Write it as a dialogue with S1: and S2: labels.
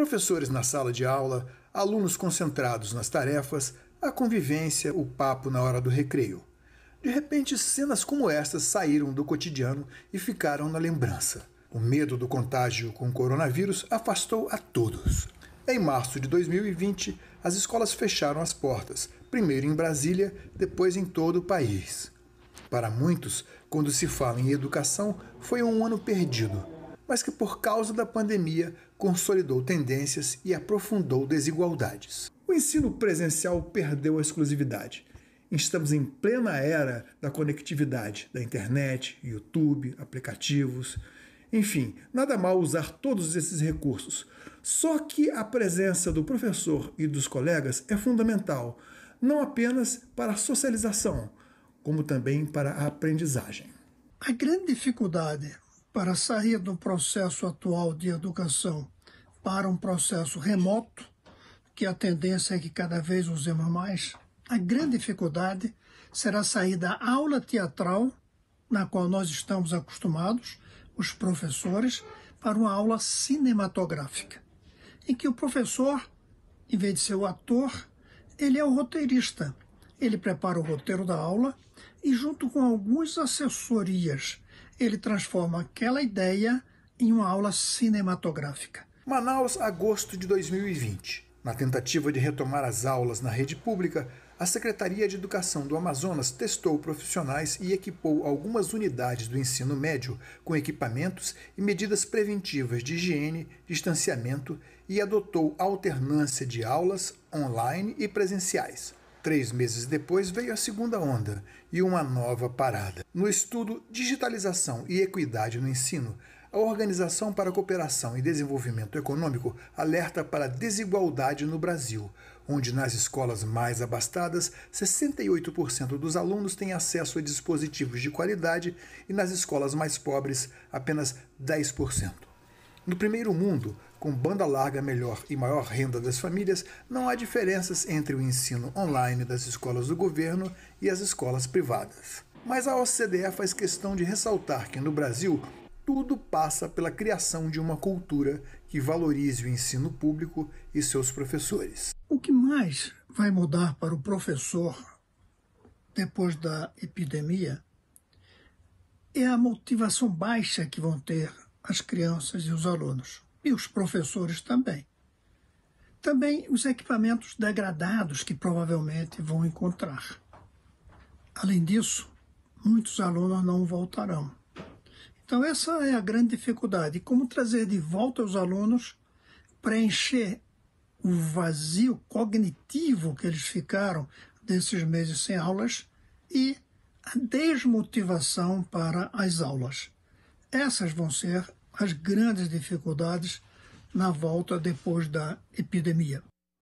S1: professores na sala de aula, alunos concentrados nas tarefas, a convivência, o papo na hora do recreio. De repente, cenas como estas saíram do cotidiano e ficaram na lembrança. O medo do contágio com o coronavírus afastou a todos. Em março de 2020, as escolas fecharam as portas, primeiro em Brasília, depois em todo o país. Para muitos, quando se fala em educação, foi um ano perdido, mas que por causa da pandemia consolidou tendências e aprofundou desigualdades. O ensino presencial perdeu a exclusividade. Estamos em plena era da conectividade, da internet, YouTube, aplicativos. Enfim, nada mal usar todos esses recursos. Só que a presença do professor e dos colegas é fundamental, não apenas para a socialização, como também para a aprendizagem. A
S2: grande dificuldade para sair do processo atual de educação para um processo remoto, que a tendência é que cada vez usemos mais, a grande dificuldade será sair da aula teatral, na qual nós estamos acostumados, os professores, para uma aula cinematográfica, em que o professor, em vez de ser o ator, ele é o roteirista. Ele prepara o roteiro da aula e, junto com algumas assessorias ele transforma aquela ideia em uma aula cinematográfica.
S1: Manaus, agosto de 2020. Na tentativa de retomar as aulas na rede pública, a Secretaria de Educação do Amazonas testou profissionais e equipou algumas unidades do ensino médio com equipamentos e medidas preventivas de higiene, distanciamento e adotou alternância de aulas online e presenciais. Três meses depois veio a segunda onda e uma nova parada. No estudo Digitalização e Equidade no Ensino, a Organização para a Cooperação e Desenvolvimento Econômico alerta para a desigualdade no Brasil, onde nas escolas mais abastadas, 68% dos alunos têm acesso a dispositivos de qualidade e nas escolas mais pobres, apenas 10%. No primeiro mundo, com banda larga é melhor e maior renda das famílias, não há diferenças entre o ensino online das escolas do governo e as escolas privadas. Mas a OCDE faz questão de ressaltar que no Brasil tudo passa pela criação de uma cultura que valorize o ensino público e seus professores.
S2: O que mais vai mudar para o professor depois da epidemia é a motivação baixa que vão ter as crianças e os alunos e os professores também. Também os equipamentos degradados que provavelmente vão encontrar. Além disso, muitos alunos não voltarão. Então, essa é a grande dificuldade: como trazer de volta os alunos, preencher o vazio cognitivo que eles ficaram desses meses sem aulas e a desmotivação para as aulas. Essas vão ser as grandes dificuldades na volta depois da epidemia.